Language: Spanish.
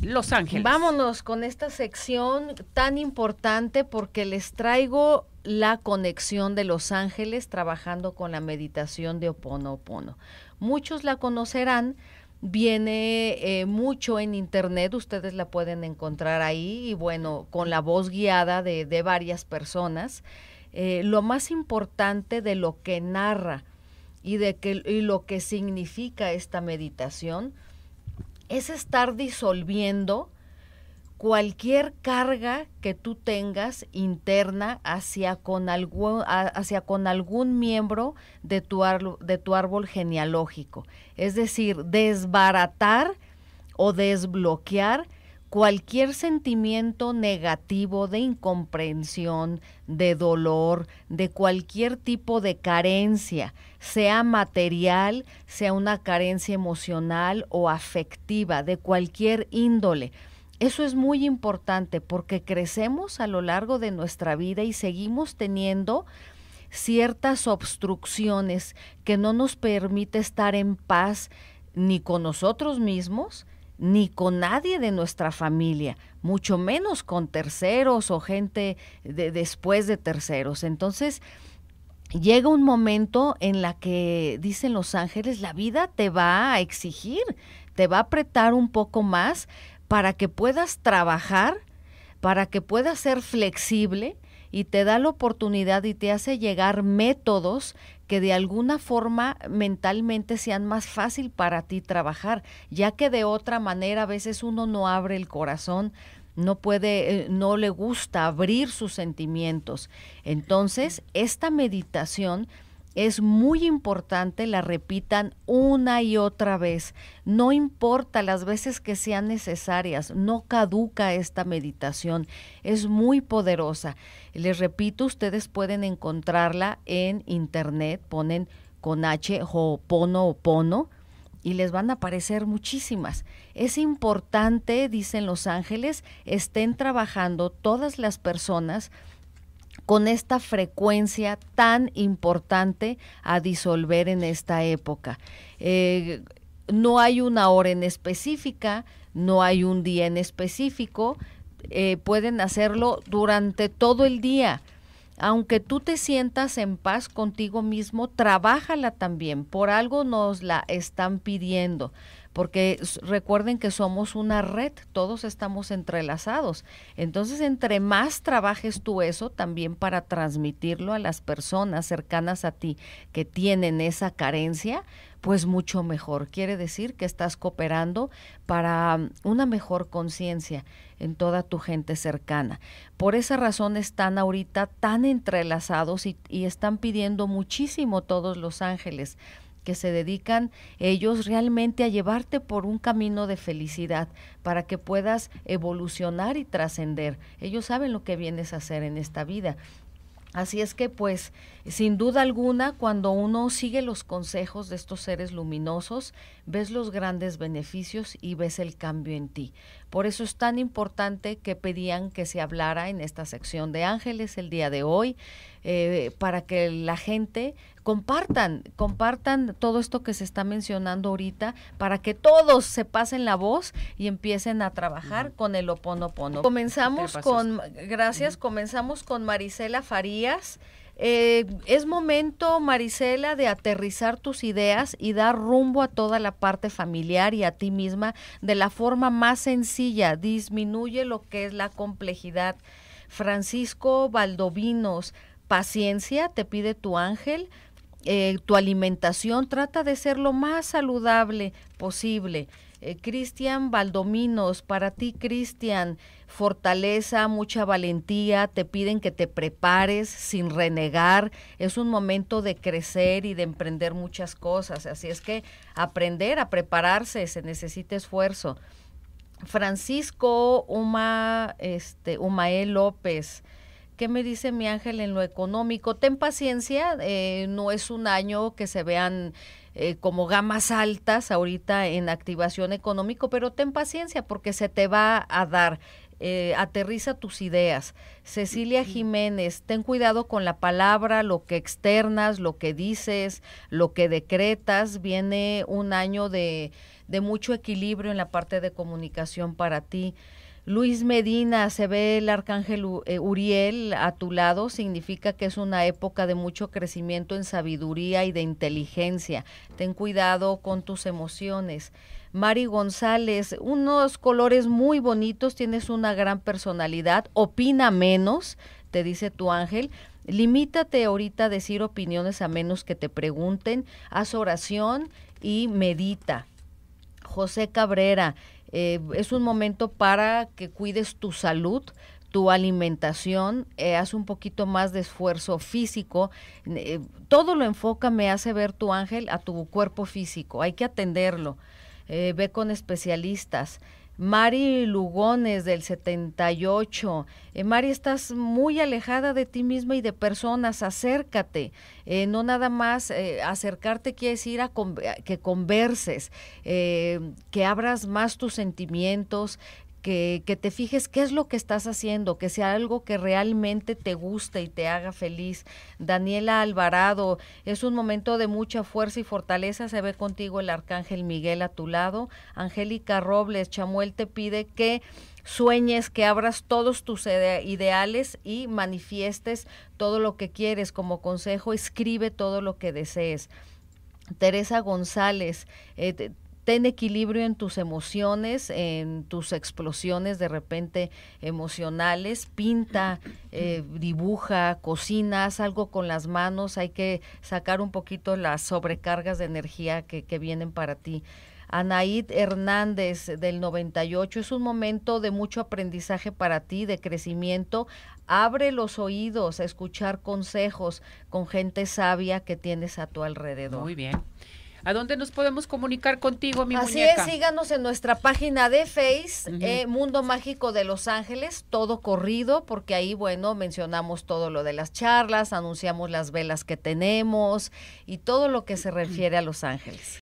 Los Ángeles. Vámonos con esta sección tan importante porque les traigo la conexión de Los Ángeles trabajando con la meditación de Opono Opono. Muchos la conocerán, viene eh, mucho en internet, ustedes la pueden encontrar ahí y bueno, con la voz guiada de, de varias personas. Eh, lo más importante de lo que narra y de que, y lo que significa esta meditación es estar disolviendo cualquier carga que tú tengas interna hacia con algún, hacia con algún miembro de de tu árbol genealógico. Es decir, desbaratar o desbloquear cualquier sentimiento negativo de incomprensión, de dolor, de cualquier tipo de carencia, sea material, sea una carencia emocional o afectiva, de cualquier índole. Eso es muy importante porque crecemos a lo largo de nuestra vida y seguimos teniendo ciertas obstrucciones que no nos permite estar en paz ni con nosotros mismos, ni con nadie de nuestra familia, mucho menos con terceros o gente de, después de terceros. Entonces, llega un momento en la que, dicen los ángeles, la vida te va a exigir, te va a apretar un poco más para que puedas trabajar, para que puedas ser flexible y te da la oportunidad y te hace llegar métodos que de alguna forma mentalmente sean más fácil para ti trabajar, ya que de otra manera a veces uno no abre el corazón, no puede, eh, no le gusta abrir sus sentimientos. Entonces, esta meditación es muy importante la repitan una y otra vez. No importa las veces que sean necesarias, no caduca esta meditación. Es muy poderosa. Les repito, ustedes pueden encontrarla en internet, ponen con H o Pono y les van a aparecer muchísimas. Es importante, dicen los ángeles, estén trabajando todas las personas con esta frecuencia tan importante a disolver en esta época. Eh, no hay una hora en específica, no hay un día en específico, eh, pueden hacerlo durante todo el día. Aunque tú te sientas en paz contigo mismo, trabájala también. Por algo nos la están pidiendo porque recuerden que somos una red, todos estamos entrelazados. Entonces, entre más trabajes tú eso, también para transmitirlo a las personas cercanas a ti que tienen esa carencia, pues mucho mejor. Quiere decir que estás cooperando para um, una mejor conciencia en toda tu gente cercana. Por esa razón están ahorita tan entrelazados y, están pidiendo muchísimo todos los ángeles que se dedican ellos realmente a llevarte por un camino de felicidad para que puedas evolucionar y trascender. Ellos saben lo que vienes a hacer en esta vida. Así es que pues sin duda alguna, cuando uno sigue los consejos de estos seres luminosos, ves los grandes beneficios y ves el cambio en ti. Por eso es tan importante que pedían que se hablara en esta sección de ángeles el día de hoy, eh, para que la gente compartan, compartan todo esto que se está mencionando ahorita, para que todos se pasen la voz y empiecen a trabajar con el Oponopono. Comenzamos con, gracias, comenzamos con Marisela Farías. Eh, es momento, Marisela, de aterrizar tus ideas y dar rumbo a toda la parte familiar y a ti misma de la forma más sencilla. Disminuye lo que es la complejidad. Francisco Valdovinos, paciencia, te pide tu ángel. Eh, tu alimentación trata de ser lo más saludable posible. Eh, Cristian Valdominos, para ti Cristian, fortaleza, mucha valentía, te piden que te prepares sin renegar, es un momento de crecer y de emprender muchas cosas, así es que aprender a prepararse, se necesita esfuerzo. Francisco Uma, este, Umael López, ¿Qué me dice mi ángel en lo económico? Ten paciencia, eh, no es un año que se vean eh, como gamas altas ahorita en activación económico, pero ten paciencia porque se te va a dar. Eh, aterriza tus ideas. Cecilia Jiménez, ten cuidado con la palabra, lo que externas, lo que dices, lo que decretas. Viene un año de, de mucho equilibrio en la parte de comunicación para ti. Luis Medina, se ve el arcángel eh, Uriel a tu lado, significa que es una época de mucho crecimiento en sabiduría y de inteligencia. Ten cuidado con tus emociones. Mari González, unos colores muy bonitos, tienes una gran personalidad, opina menos, te dice tu ángel. Limítate ahorita a decir opiniones a menos que te pregunten, haz oración y medita. José Cabrera, eh, es un momento para que cuides tu salud, tu alimentación, eh, haz un poquito más de esfuerzo físico. Eh, todo lo enfoca, me hace ver tu ángel a tu cuerpo físico. Hay que atenderlo. ve con especialistas. Mari Lugones del 78. Eh, Mari, estás muy alejada de ti misma y de personas, acércate. Eh, no nada más eh, acercarte quiere decir a que converses, que abras más tus sentimientos, que, que, te fijes qué es lo que estás haciendo, que sea algo que realmente te guste y te haga feliz. Daniela Alvarado, es un momento de mucha fuerza y fortaleza, se ve contigo el arcángel Miguel a tu lado. Angélica Robles, Chamuel te pide que sueñes, que abras todos tus ideales y manifiestes todo lo que quieres. Como consejo, escribe todo lo que desees. Teresa González, eh, ten equilibrio en tus emociones, en tus explosiones de repente emocionales, pinta, eh, dibuja, dibuja, haz algo con las manos, hay que sacar un poquito las sobrecargas de energía que, vienen para ti. Anaid Hernández del 98. Es un momento de mucho aprendizaje para ti, de crecimiento. Abre los oídos a escuchar consejos con gente sabia que tienes a tu alrededor. Muy bien. ¿A dónde nos podemos comunicar contigo, mi Así muñeca? Así es, síganos en nuestra página de Face, eh, Mundo Mágico de Los Ángeles, todo corrido, porque ahí, bueno, mencionamos todo lo de las charlas, anunciamos las velas que tenemos y todo lo que se refiere a Los Ángeles.